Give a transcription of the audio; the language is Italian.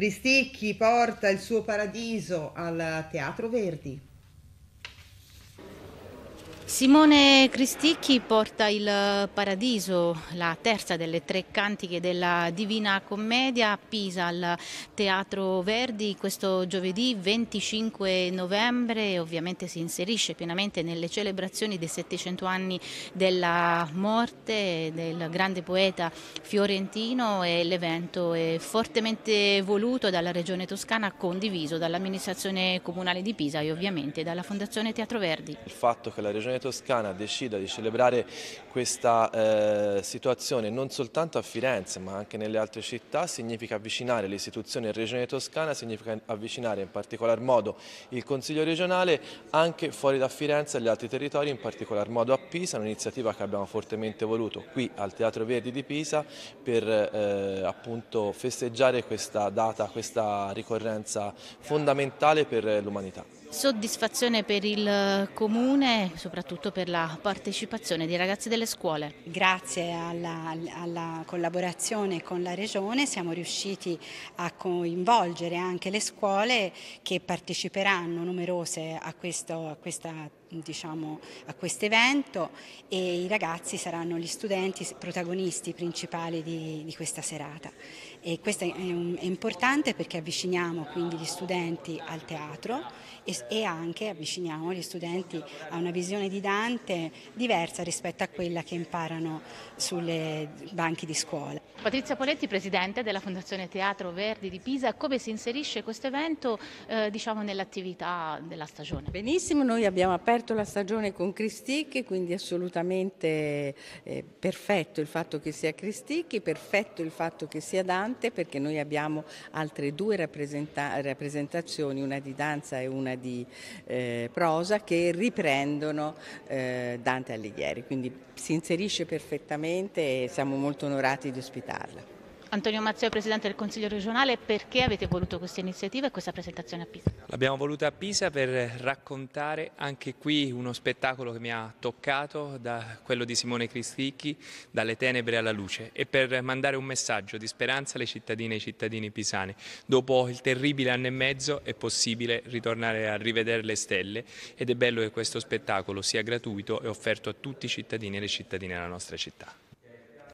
Cristicchi porta il suo paradiso al Teatro Verdi. Simone Cristicchi porta il Paradiso, la terza delle tre cantiche della Divina Commedia a Pisa al Teatro Verdi questo giovedì 25 novembre ovviamente si inserisce pienamente nelle celebrazioni dei 700 anni della morte del grande poeta fiorentino e l'evento è fortemente voluto dalla Regione Toscana condiviso dall'amministrazione comunale di Pisa e ovviamente dalla Fondazione Teatro Verdi. Il fatto che la Regione Toscana decida di celebrare questa eh, situazione non soltanto a Firenze ma anche nelle altre città significa avvicinare le istituzioni e Regione Toscana, significa avvicinare in particolar modo il Consiglio regionale anche fuori da Firenze agli altri territori, in particolar modo a Pisa, un'iniziativa che abbiamo fortemente voluto qui al Teatro Verdi di Pisa per eh, appunto festeggiare questa data, questa ricorrenza fondamentale per l'umanità. Soddisfazione per il eh, Comune, soprattutto soprattutto per la partecipazione dei ragazzi delle scuole. Grazie alla, alla collaborazione con la Regione siamo riusciti a coinvolgere anche le scuole che parteciperanno numerose a questo, a questa diciamo, a questo evento e i ragazzi saranno gli studenti protagonisti principali di, di questa serata. E questo è, un, è, importante perché avviciniamo quindi gli studenti al teatro e, e anche avviciniamo gli studenti a una visione di sfidante, diversa rispetto a quella che imparano sulle banchi di scuola. Patrizia Poletti, presidente della Fondazione Teatro Verdi di Pisa, come si inserisce questo evento eh, diciamo, nell'attività della stagione? Benissimo, noi abbiamo aperto la stagione con Cristicchi, quindi assolutamente eh, perfetto il fatto che sia Cristicchi, perfetto il fatto che sia Dante, perché noi abbiamo altre due rappresenta rappresentazioni, una di danza e una di eh, prosa, che riprendono eh, Dante Alighieri, quindi si inserisce perfettamente e siamo molto onorati di ospitare rispettarla. Antonio Mazzeo, Presidente del Consiglio regionale, perché avete voluto questa iniziativa e questa presentazione a Pisa? L'abbiamo voluta a Pisa per raccontare anche qui uno spettacolo che mi ha toccato, da quello di Simone Cristicchi, dalle tenebre alla luce, e per mandare un messaggio di speranza alle cittadine e ai cittadini pisani. Dopo il terribile anno e mezzo è possibile ritornare a rivedere le stelle ed è bello che questo spettacolo sia gratuito e offerto a tutti i cittadini e le cittadine della nostra città.